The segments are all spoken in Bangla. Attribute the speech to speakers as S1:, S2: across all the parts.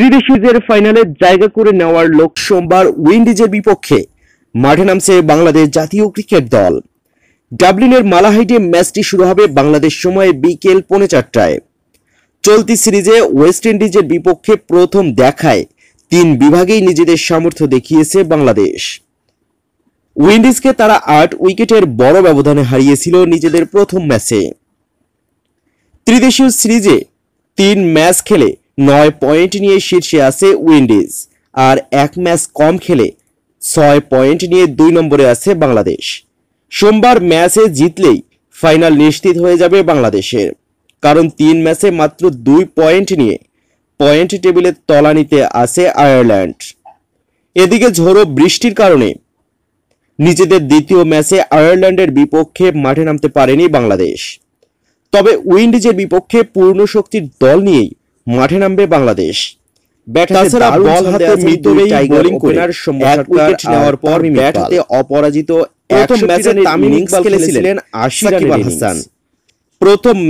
S1: ত্রিদেশ ফাইনালে জায়গা করে নেওয়ার লোক সোমবার উইন্ডিজের বিপক্ষে মাঠে নামছে বাংলাদেশ জাতীয় ক্রিকেট দল ডাবলিনের মালাহাইডে ম্যাচটি শুরু হবে বাংলাদেশ সময়ে বিকেল পৌনে চারটায় চলতি সিরিজে ওয়েস্ট ইন্ডিজের বিপক্ষে প্রথম দেখায় তিন বিভাগেই নিজেদের সামর্থ্য দেখিয়েছে বাংলাদেশ উইন্ডিজকে তারা আট উইকেটের বড় ব্যবধানে হারিয়েছিল নিজেদের প্রথম ম্যাচে ত্রিদেশীয় সিরিজে তিন ম্যাচ খেলে নয় পয়েন্ট নিয়ে শীর্ষে আছে উইন্ডিজ আর এক ম্যাচ কম খেলে ছয় পয়েন্ট নিয়ে দুই নম্বরে আছে বাংলাদেশ সোমবার ম্যাচে জিতলেই ফাইনাল নিশ্চিত হয়ে যাবে বাংলাদেশের কারণ তিন ম্যাচে মাত্র দুই পয়েন্ট নিয়ে পয়েন্ট টেবিলের তলানিতে আছে আয়ারল্যান্ড এদিকে ঝোড়ো বৃষ্টির কারণে নিজেদের দ্বিতীয় ম্যাচে আয়ারল্যান্ডের বিপক্ষে মাঠে নামতে পারেনি বাংলাদেশ তবে উইন্ডিজের বিপক্ষে পূর্ণ শক্তির দল নিয়েই মাঠে নামবে বাংলাদেশ প্রথম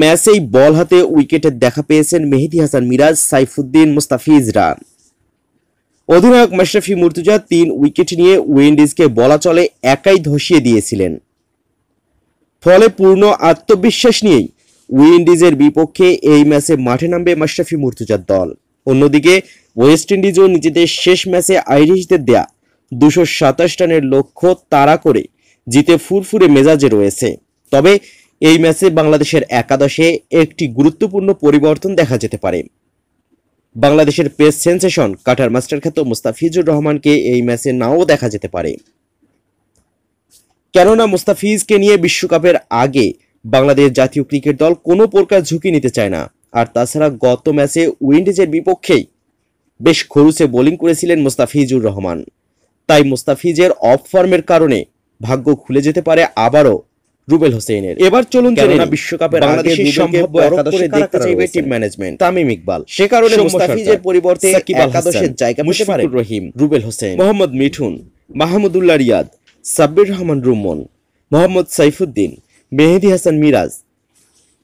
S1: ম্যাচেই বল হাতে উইকেটের দেখা পেয়েছেন মেহেদি হাসান মিরাজ সাইফুদ্দিন মুস্তাফিজরা অধিনায়ক মাশরাফি মুর্তুজা তিন উইকেট নিয়ে উইন্ডিজকে বলা চলে একাই ধসিয়ে দিয়েছিলেন ফলে পূর্ণ আত্মবিশ্বাস নিয়েই উইন্ডিজের বিপক্ষে এই ম্যাচে মাঠে নামবে মাশরাফি মুর্তুজার দল অন্যদিকে ওয়েস্ট ইন্ডিজও নিজেদের শেষ ম্যাচে আইরিশদের দেয়া দুশো সাতাশ রানের লক্ষ্য তাড়া করে জিতে ফুরফুরে মেজাজে রয়েছে তবে এই ম্যাচে বাংলাদেশের একাদশে একটি গুরুত্বপূর্ণ পরিবর্তন দেখা যেতে পারে বাংলাদেশের পেস সেন্সেশন কাটার মাস্টার খ্যাত মুস্তাফিজুর রহমানকে এই ম্যাচে নাও দেখা যেতে পারে কেননা মুস্তাফিজকে নিয়ে বিশ্বকাপের আগে বাংলাদেশ জাতীয় ক্রিকেট দল কোনো প্রকার ঝুঁকি নিতে চায় না আর তাছাড়া গত ম্যাচে উইন্ডিজের বিপক্ষেই বেশ খরুচে বোলিং করেছিলেন মোস্তাফিজুর রহমান তাই মোস্তাফিজের অফ ফর্মের কারণে ভাগ্য খুলে যেতে পারে আবারও রুবেল হোসেনের এবার চলুন কেননা বিশ্বকাপের বাংলাদেশের সম্ভাব্য একাদশে দেখতে চাইবে টিম ম্যানেজমেন্ট তামিম ইকবাল সে কারণে মুস্তাফিজের পরিবর্তে একাদশের জায়গা পেতে রহিম রুবেল হোসেন মোহাম্মদ মিঠুন মাহমুদুল্লাহ রিয়াদ সাব্বির রহমান রুমন মোহাম্মদ সাইফুদ্দিন মেহেদি হাসান মিরাজ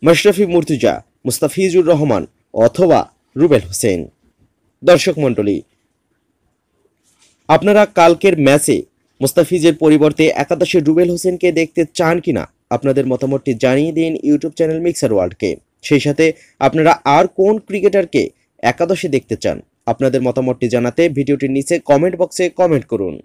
S1: মশরফি মুর্তুজা মুস্তাফিজুর রহমান অথবা রুবেল হোসেন দর্শক মণ্ডলী আপনারা কালকের ম্যাচে মুস্তাফিজের পরিবর্তে একাদশে রুবেল হোসেনকে দেখতে চান কিনা আপনাদের মতামতটি জানিয়ে দিন ইউটিউব চ্যানেল মিক্সার ওয়ার্ল্ডকে সেই সাথে আপনারা আর কোন ক্রিকেটারকে একাদশে দেখতে চান আপনাদের মতামতটি জানাতে ভিডিওটির নিচে কমেন্ট বক্সে কমেন্ট করুন